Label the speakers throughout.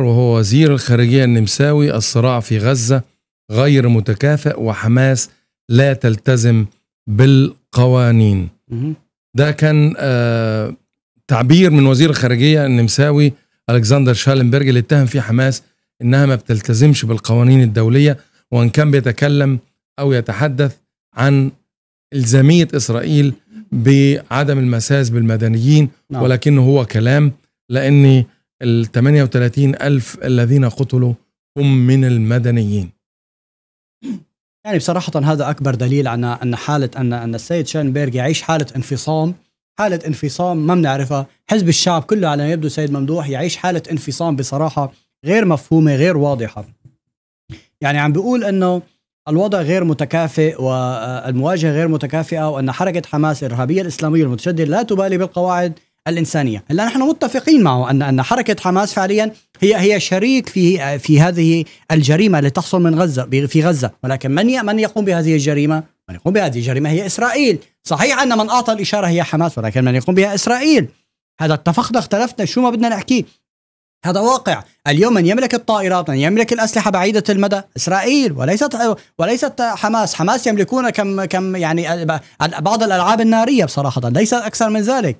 Speaker 1: وهو وزير الخارجية النمساوي الصراع في غزة غير متكافئ وحماس لا تلتزم بالقوانين ده كان آه، تعبير من وزير الخارجية النمساوي ألكسندر شالنبرج اللي اتهم فيه حماس إنها ما بتلتزمش بالقوانين الدولية وإن كان بيتكلم أو يتحدث عن إلزامية إسرائيل بعدم المساس بالمدنيين نعم. ولكنه هو كلام لأن ال 38 ألف الذين قتلوا هم من المدنيين
Speaker 2: يعني بصراحة هذا أكبر دليل على أن حالة أن أن السيد شاينبرغ يعيش حالة انفصام حالة انفصام ما بنعرفها حزب الشعب كله على ما يبدو سيد ممدوح يعيش حالة انفصام بصراحة غير مفهومة غير واضحة يعني عم بيقول أنه الوضع غير متكافئ والمواجهة غير متكافئة وأن حركة حماس الإرهابية الإسلامية المتشددة لا تبالي بالقواعد الانسانيه، هلا نحن متفقين معه ان ان حركه حماس فعليا هي هي شريك في في هذه الجريمه اللي تحصل من غزه في غزه، ولكن من من يقوم بهذه الجريمه؟ من يقوم بهذه الجريمه هي اسرائيل، صحيح ان من اعطى الاشاره هي حماس ولكن من يقوم بها اسرائيل. هذا اتفقنا اختلفنا شو ما بدنا نحكي هذا واقع اليوم من يملك الطائرات من يملك الأسلحة بعيدة المدى إسرائيل وليست وليست حماس حماس يملكون كم كم يعني بعض الألعاب النارية بصراحة ليس أكثر من ذلك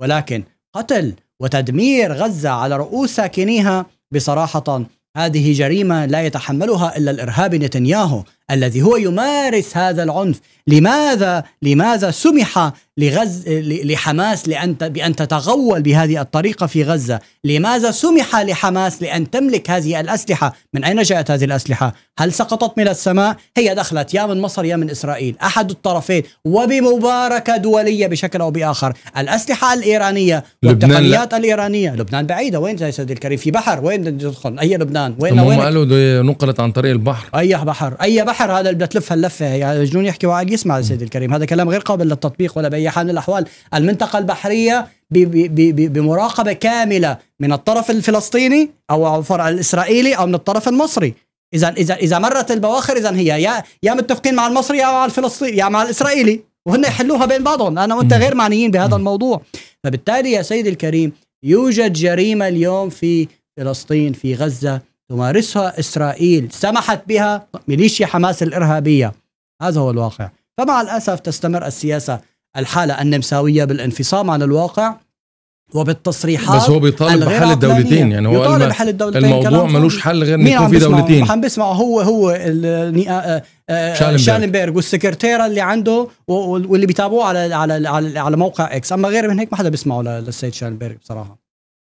Speaker 2: ولكن قتل وتدمير غزة على رؤوس ساكنيها بصراحة هذه جريمة لا يتحملها إلا الإرهاب نتنياهو الذي هو يمارس هذا العنف لماذا لماذا سمح لغز لحماس لأن بأن تتغول بهذه الطريقة في غزة لماذا سمح لحماس لأن تملك هذه الأسلحة من أين جاءت هذه الأسلحة هل سقطت من السماء هي دخلت يا من مصر يا من إسرائيل أحد الطرفين وبمباركة دولية بشكل أو بآخر الأسلحة الإيرانية والتقنيات الإيرانية لبنان بعيدة وين يا سيدي الكريم في بحر وين تدخل أي
Speaker 1: لبنان وين هم وين قالوا نقلت عن طريق البحر
Speaker 2: أي بحر أي بحر السحر هذا اللي بدها تلف هاللفه هي جنون يحكي وعقل يسمع سيدي الكريم هذا كلام غير قابل للتطبيق ولا باي حال من الاحوال المنطقه البحريه بمراقبه كامله من الطرف الفلسطيني او الفرع الاسرائيلي او من الطرف المصري اذا اذا اذا مرت البواخر اذا هي يا يا متفقين مع المصري يا مع الفلسطيني يا مع الاسرائيلي وهن يحلوها بين بعضهم انا وانت غير معنيين بهذا الموضوع فبالتالي يا سيدي الكريم يوجد جريمه اليوم في فلسطين في غزه تمارسها إسرائيل سمحت بها ميليشيا حماس الإرهابية هذا هو الواقع فمع الأسف تستمر السياسة الحالة النمساوية بالانفصام عن الواقع وبالتصريحات بس هو بيطالب بحل الدولتين يعني هو بيطالب بحل الدولتين الموضوع ملوش حل غير انه يكون في دولتين عم بسمع هو هو شالنبرغ آه، آه، آه، والسكرتيره اللي عنده واللي بيتابعوه على على على, على موقع اكس اما غير من هيك ما حدا بيسمعه للسيد شالنبرغ بصراحه